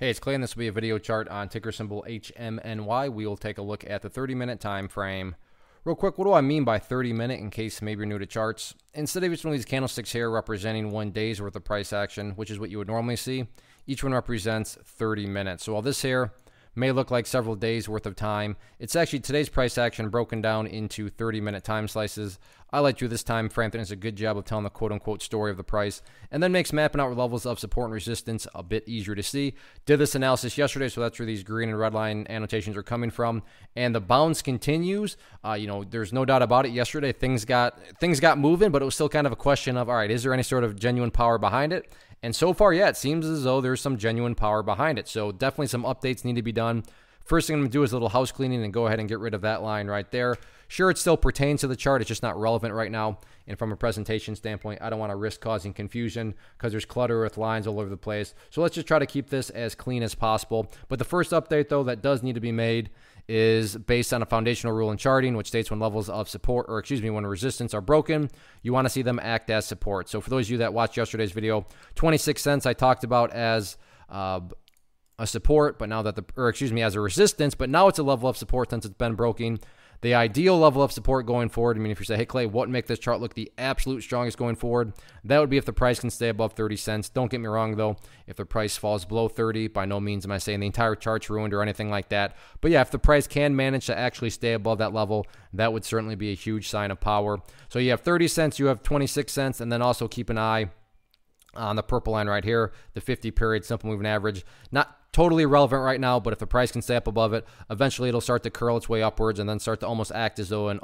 Hey, it's Clay, and this will be a video chart on ticker symbol HMNY. We will take a look at the 30-minute time frame. Real quick, what do I mean by 30-minute in case maybe you're new to charts? Instead of each one of these candlesticks here representing one day's worth of price action, which is what you would normally see, each one represents 30 minutes. So while this here may look like several days worth of time. It's actually today's price action broken down into 30 minute time slices. I like you this time. Franklin does a good job of telling the quote unquote story of the price and then makes mapping out levels of support and resistance a bit easier to see. Did this analysis yesterday, so that's where these green and red line annotations are coming from. And the bounce continues. Uh, you know, there's no doubt about it. Yesterday, things got things got moving, but it was still kind of a question of all right, is there any sort of genuine power behind it? And so far, yeah, it seems as though there's some genuine power behind it. So definitely some updates need to be done. First thing I'm going to do is a little house cleaning and go ahead and get rid of that line right there. Sure, it still pertains to the chart. It's just not relevant right now. And from a presentation standpoint, I don't want to risk causing confusion because there's clutter with lines all over the place. So let's just try to keep this as clean as possible. But the first update, though, that does need to be made is based on a foundational rule in charting, which states when levels of support, or excuse me, when resistance are broken, you want to see them act as support. So for those of you that watched yesterday's video, 26 cents I talked about as uh, a support, but now that the, or excuse me, as a resistance, but now it's a level of support since it's been broken. The ideal level of support going forward, I mean, if you say, hey, Clay, what make this chart look the absolute strongest going forward? That would be if the price can stay above 30 cents. Don't get me wrong, though. If the price falls below 30, by no means am I saying the entire chart's ruined or anything like that. But yeah, if the price can manage to actually stay above that level, that would certainly be a huge sign of power. So you have 30 cents, you have 26 cents, and then also keep an eye on the purple line right here, the 50 period simple moving average. Not totally irrelevant right now, but if the price can stay up above it, eventually it'll start to curl its way upwards and then start to almost act as though an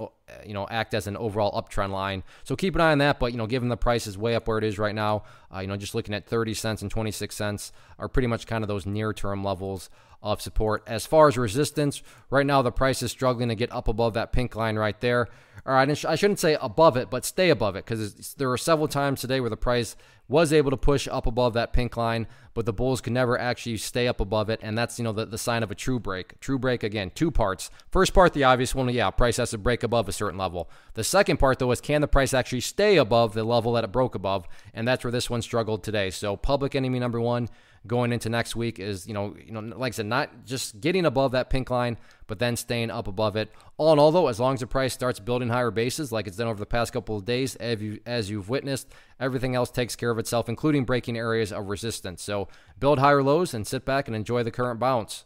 you know act as an overall uptrend line. So keep an eye on that. But you know, given the price is way up where it is right now, uh, you know, just looking at 30 cents and 26 cents are pretty much kind of those near term levels of support. As far as resistance, right now the price is struggling to get up above that pink line right there or I, sh- I shouldn't say above it, but stay above it because there were several times today where the price was able to push up above that pink line, but the bulls could never actually stay up above it, and that's you know the, the sign of a true break. True break again, two parts. First part, the obvious one, yeah, price has to break above a certain level. The second part though is can the price actually stay above the level that it broke above, and that's where this one struggled today. So public enemy number one going into next week is you know you know like I said, not just getting above that pink line, but then staying up above it. All in all, though, as long as the price starts building higher bases, like it's done over the past couple of days, as you as you've witnessed, everything else takes care of itself, including breaking areas of resistance. So build higher lows and sit back and enjoy the current bounce.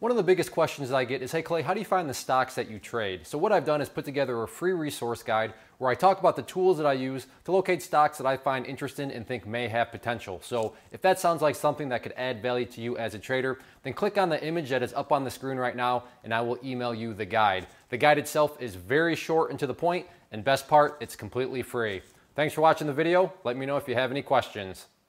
One of the biggest questions I get is, hey Clay, how do you find the stocks that you trade? So what I've done is put together a free resource guide where I talk about the tools that I use to locate stocks that I find interesting and think may have potential. So if that sounds like something that could add value to you as a trader, then click on the image that is up on the screen right now and I will email you the guide. The guide itself is very short and to the point, and best part, it's completely free. Thanks for watching the video. Let me know if you have any questions.